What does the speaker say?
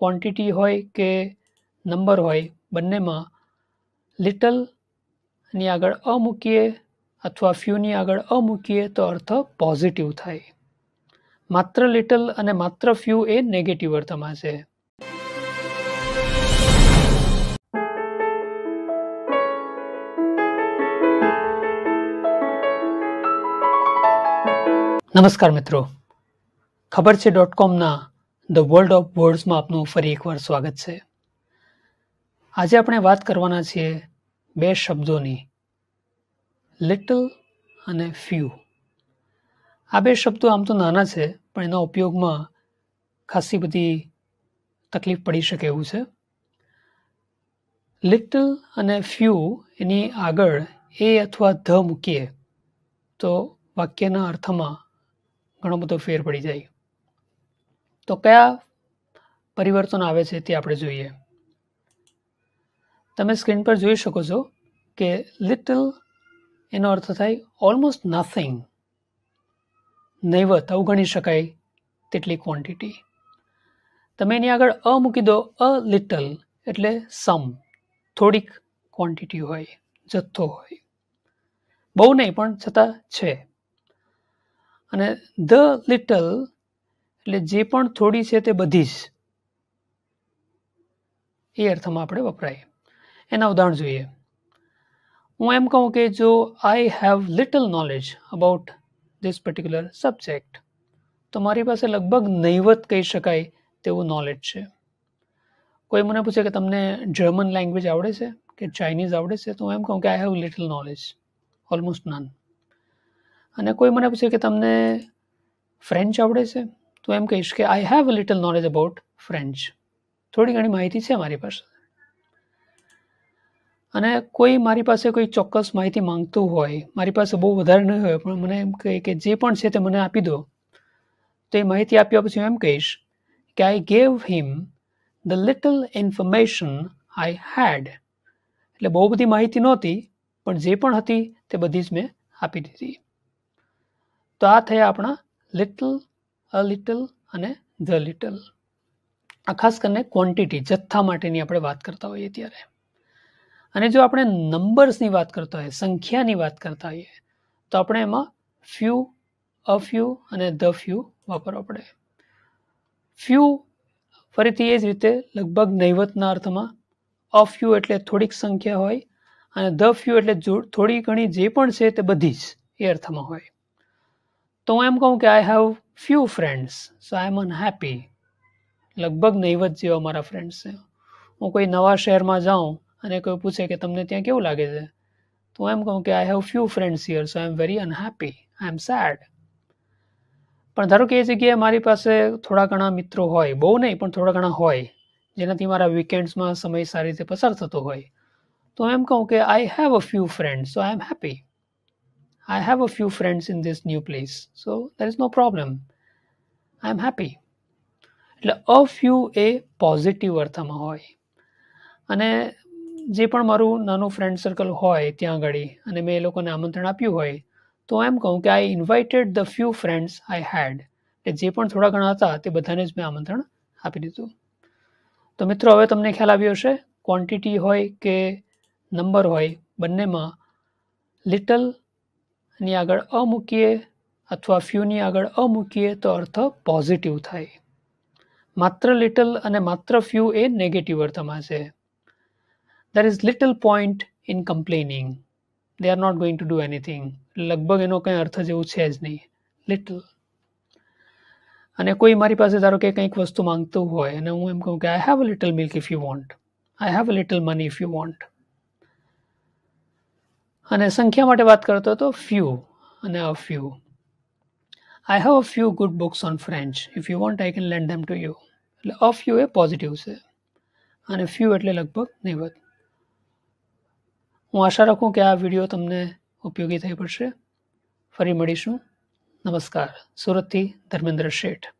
quantity હોય કે number હોય બંનેમાં લિટલની આગળ અમૂકીએ અથવા ફ્યુની આગળ અમૂકીએ તો અર્થ પોઝિટિવ થાય માત્ર લિટલ અને માત્ર ફ્યુ એ નેગેટિવ અર્થમાં છે નમસ્કાર મિત્રો ખબર છે ડોટ કોમના ધ વર્લ્ડ ઓફ વર્ડ્સમાં આપનું ફરી એકવાર સ્વાગત છે આજે આપણે વાત કરવાના છીએ બે શબ્દોની લિટલ અને ફ્યુ આ બે શબ્દો આમ તો નાના છે પણ એના ઉપયોગમાં ખાસી બધી તકલીફ પડી શકે એવું છે લિટલ અને ફ્યુ એની આગળ એ અથવા ધ મૂકીએ તો વાક્યના અર્થમાં ઘણો બધો ફેર પડી જાય તો કયા પરિવર્તન આવે છે તે આપણે જોઈએ તમે સ્ક્રીન પર જોઈ શકો છો કે લિટલ એનો અર્થ થાય ઓલમોસ્ટ નથિંગ નૈવત અવગણી શકાય તેટલી ક્વોન્ટિટી તમે એની આગળ અ મૂકી દો અ લિટલ એટલે સમ થોડીક ક્વોન્ટિટી હોય જથ્થો હોય બહુ નહીં પણ છતાં છે અને ધ લિટલ એટલે જે પણ થોડી છે તે બધી જ એ અર્થમાં આપણે વપરાય એના ઉદાહરણ જોઈએ હું એમ કહું કે જો I have little knowledge about this particular subject તો મારી પાસે લગભગ નહીવત કહી શકાય તેવું નોલેજ છે કોઈ મને પૂછે કે તમને જર્મન લેંગ્વેજ આવડે છે કે ચાઇનીઝ આવડે છે તો હું એમ કહું કે I have little knowledge almost none અને કોઈ મને પૂછે કે તમને ફ્રેન્ચ આવડે છે તો એમ કહીશ કે I have a little knowledge about French થોડી ઘણી માહિતી છે મારી પાસે અને કોઈ મારી પાસે કોઈ ચોક્કસ માહિતી માંગતું હોય મારી પાસે બહુ વધારે નહીં હોય પણ મને એમ કહે કે જે પણ છે તે મને આપી દો તો એ માહિતી આપ્યા પછી હું એમ કહીશ કે I gave him the little information I had એટલે બહુ બધી માહિતી નહોતી પણ જે પણ હતી તે બધી જ મેં આપી દીધી તો આ થયા આપણા લિટલ અ લિટલ અને ધ લિટલ આ ખાસ કરીને ક્વોન્ટિટી જથ્થા માટેની આપણે વાત કરતા હોઈએ ત્યારે અને જો આપણે નંબર્સની વાત કરતા હોઈએ સંખ્યાની વાત કરતા હોઈએ તો આપણે એમાં ફ્યુ અ ફ્યુ અને ધ ફ્યુ વાપરવા પડે ફ્યુ ફરીથી એ જ રીતે લગભગ નૈવતના અર્થમાં અ ફ્યુ એટલે થોડીક સંખ્યા હોય અને ધ ફ્યુ એટલે જો થોડી ઘણી જે પણ છે તે બધી જ એ અર્થમાં હોય તો હું એમ કહું કે I have few friends so I am unhappy લગભગ નહીવત જેવા મારા ફ્રેન્ડ્સ છે હું કોઈ નવા શહેરમાં જાઉં અને કોઈ પૂછે કે તમને ત્યાં કેવું લાગે છે તો એમ કહું કે I have few friends here so I am very unhappy I am sad પણ ધારો કે એ જગ્યાએ મારી પાસે થોડા ઘણા મિત્રો હોય બહુ નહીં પણ થોડા ઘણા હોય જેનાથી મારા વીકેન્ડ્સમાં સમય સારી રીતે પસાર થતો હોય તો એમ કહું કે I have a few friends so I am happy I have a few friends in this new place so there is no problem I am happy એટલે અ ફ્યુ એ પોઝિટિવ અર્થમાં હોય અને જે પણ મારું નાનું ફ્રેન્ડ સર્કલ હોય ત્યાં આગળ અને મેં એ લોકોને આમંત્રણ આપ્યું હોય તો એમ કહું કે I invited the few friends I had એટલે જે પણ થોડા ઘણા હતા તે બધાને જ મેં આમંત્રણ આપી દીધું તો મિત્રો હવે તમને ખ્યાલ આવ્યો હશે ક્વોન્ટિટી હોય કે નંબર હોય બંનેમાં લિટલની આગળ અ અથવા ફ્યુની આગળ અ મૂકીએ તો અર્થ પોઝિટિવ થાય માત્ર લિટલ અને માત્ર ફ્યુ એ નેગેટિવ અર્થમાં છે there is little point in complaining they are not going to do anything લગભગ એનો કંઈ અર્થ જેવું છે જ નહીં લિટલ અને કોઈ મારી પાસે ધારો કે કંઈક વસ્તુ માંગતું હોય અને હું એમ કહું કે I have a little milk if you want I have a little money if you want અને સંખ્યા માટે વાત કરતો હતો ફ્યુ અને a few I have a few good books on French if you want I can lend them to you એટલે a few A positive છે અને ફ્યુ એટલે લગભગ નહીવત હું આશા રાખું કે આ વિડીયો તમને ઉપયોગી થઈ પડશે ફરી મળીશું નમસ્કાર સુરતથી ધર્મેન્દ્ર શેઠ